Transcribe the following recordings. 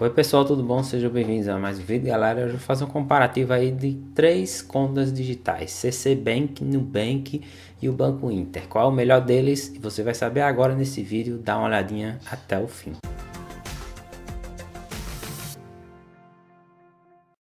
Oi pessoal, tudo bom? Sejam bem-vindos a mais um vídeo, galera. Hoje eu vou fazer um comparativo aí de três contas digitais, CC Bank, Nubank e o Banco Inter. Qual é o melhor deles? você vai saber agora nesse vídeo, dá uma olhadinha até o fim.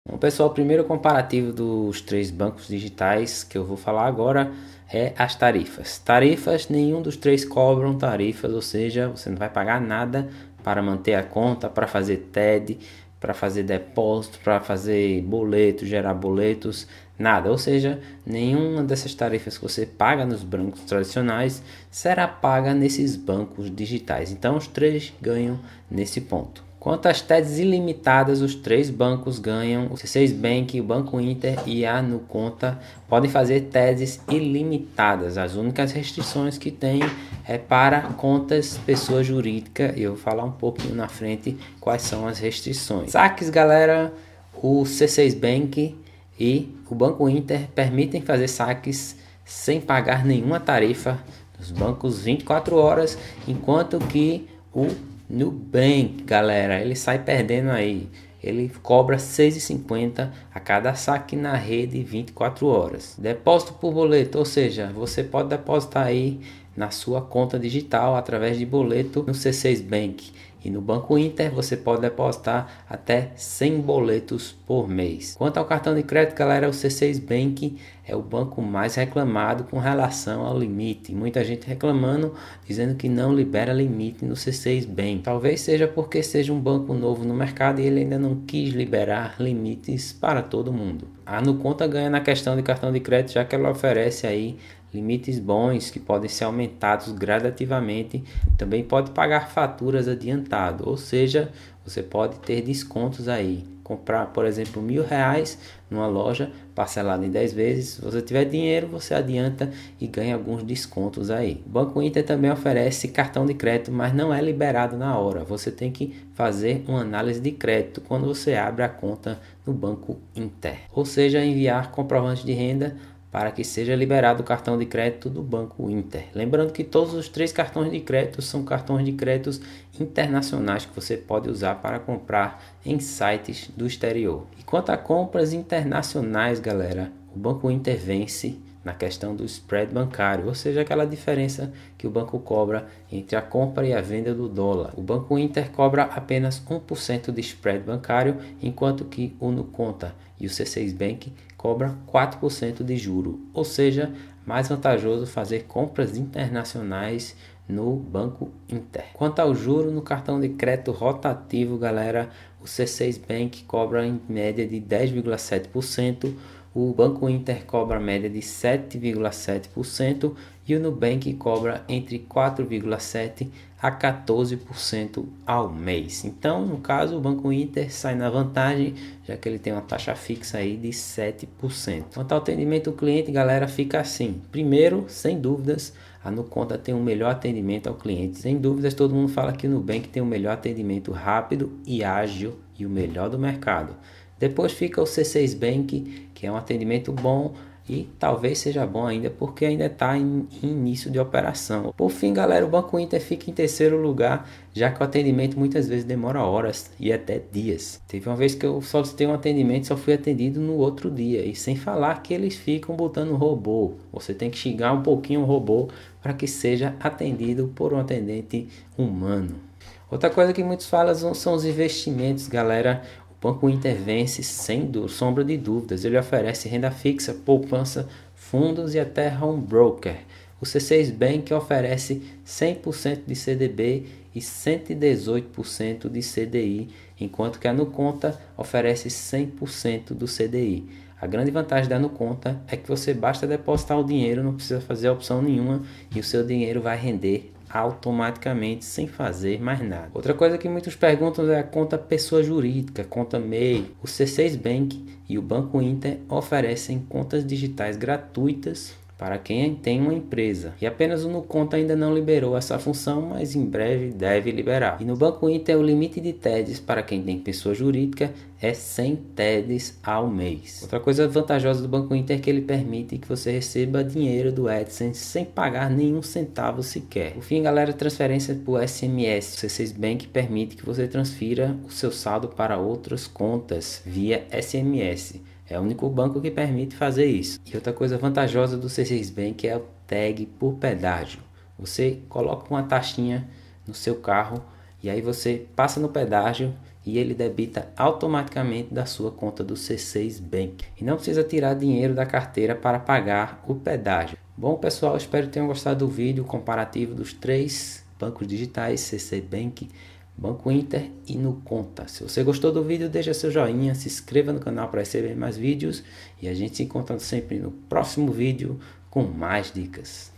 Bom pessoal, o primeiro comparativo dos três bancos digitais que eu vou falar agora é as tarifas. Tarifas, nenhum dos três cobram tarifas, ou seja, você não vai pagar nada para manter a conta, para fazer TED, para fazer depósito, para fazer boleto, gerar boletos, nada. Ou seja, nenhuma dessas tarifas que você paga nos bancos tradicionais será paga nesses bancos digitais. Então, os três ganham nesse ponto. Quanto às TEDs ilimitadas, os três bancos ganham, o C6 Bank, o Banco Inter e a Nuconta podem fazer TEDs ilimitadas. As únicas restrições que tem é para contas pessoa jurídica. Eu vou falar um pouquinho na frente quais são as restrições. Saques, galera, o C6 Bank e o Banco Inter permitem fazer saques sem pagar nenhuma tarifa nos bancos 24 horas, enquanto que o Nubank, galera, ele sai perdendo aí. Ele cobra 6,50 a cada saque na rede 24 horas. Depósito por boleto, ou seja, você pode depositar aí na sua conta digital através de boleto no C6 Bank. E no Banco Inter você pode depositar até 100 boletos por mês. Quanto ao cartão de crédito, galera, o C6 Bank é o banco mais reclamado com relação ao limite. Muita gente reclamando, dizendo que não libera limite no C6 Bank. Talvez seja porque seja um banco novo no mercado e ele ainda não quis liberar limites para todo mundo. A Nuconta ganha na questão de cartão de crédito, já que ela oferece aí limites bons que podem ser aumentados gradativamente, também pode pagar faturas adiantado, ou seja, você pode ter descontos aí. Comprar, por exemplo, mil reais numa loja parcelada em 10 vezes. Se você tiver dinheiro, você adianta e ganha alguns descontos aí. Banco Inter também oferece cartão de crédito, mas não é liberado na hora. Você tem que fazer uma análise de crédito quando você abre a conta no Banco Inter. Ou seja, enviar comprovantes de renda para que seja liberado o cartão de crédito do Banco Inter. Lembrando que todos os três cartões de crédito são cartões de créditos internacionais que você pode usar para comprar em sites do exterior. E quanto a compras internacionais, galera, o Banco Inter vence na questão do spread bancário, ou seja, aquela diferença que o banco cobra entre a compra e a venda do dólar. O Banco Inter cobra apenas 1% de spread bancário, enquanto que o Nuconta e o C6 Bank cobra 4% de juro, ou seja, mais vantajoso fazer compras internacionais no Banco Inter. Quanto ao juro no cartão de crédito rotativo, galera, o C6 Bank cobra em média de 10,7%, o Banco Inter cobra a média de 7,7% e o Nubank cobra entre 4,7% a 14% ao mês. Então, no caso, o Banco Inter sai na vantagem, já que ele tem uma taxa fixa aí de 7%. Quanto ao atendimento ao cliente, galera, fica assim. Primeiro, sem dúvidas, a Nuconta tem o um melhor atendimento ao cliente. Sem dúvidas, todo mundo fala que o Nubank tem o um melhor atendimento rápido e ágil e o melhor do mercado. Depois fica o C6 Bank, que é um atendimento bom e talvez seja bom ainda porque ainda está em, início de operação. Por fim, galera, o Banco Inter fica em terceiro lugar, já que o atendimento muitas vezes demora horas e até dias. Teve uma vez que eu solicitei um atendimento, só fui atendido no outro dia, e sem falar que eles ficam botando robô. Você tem que xingar um pouquinho o robô para que seja atendido por um atendente humano. Outra coisa que muitos falam são os investimentos, galera. Banco Intervence, sem sombra de dúvidas, ele oferece renda fixa, poupança, fundos e até home broker. O C6 Bank oferece 100% de CDB e 118% de CDI, enquanto que a Nuconta oferece 100% do CDI. A grande vantagem da Nuconta é que você basta depositar o dinheiro, não precisa fazer opção nenhuma e o seu dinheiro vai render automaticamente sem fazer mais nada. Outra coisa que muitos perguntam é a conta pessoa jurídica, conta MEI. O C6 Bank e o Banco Inter oferecem contas digitais gratuitas para quem tem uma empresa. E apenas o Nuconta ainda não liberou essa função, mas em breve deve liberar. E no Banco Inter, o limite de TEDs para quem tem pessoa jurídica é 100 TEDs ao mês. Outra coisa vantajosa do Banco Inter é que ele permite que você receba dinheiro do AdSense sem pagar nenhum centavo sequer. Por fim, galera, transferência por SMS. O C6 Bank permite que você transfira o seu saldo para outras contas via SMS. É o único banco que permite fazer isso. E outra coisa vantajosa do C6 Bank é o tag por pedágio. Você coloca uma taxinha no seu carro e aí você passa no pedágio e ele debita automaticamente da sua conta do C6 Bank. E não precisa tirar dinheiro da carteira para pagar o pedágio. Bom pessoal, espero que tenham gostado do vídeo comparativo dos três bancos digitais, C6 Bank, Banco Inter e no Conta. Se você gostou do vídeo, deixa seu joinha, se inscreva no canal para receber mais vídeos e a gente se encontra sempre no próximo vídeo com mais dicas.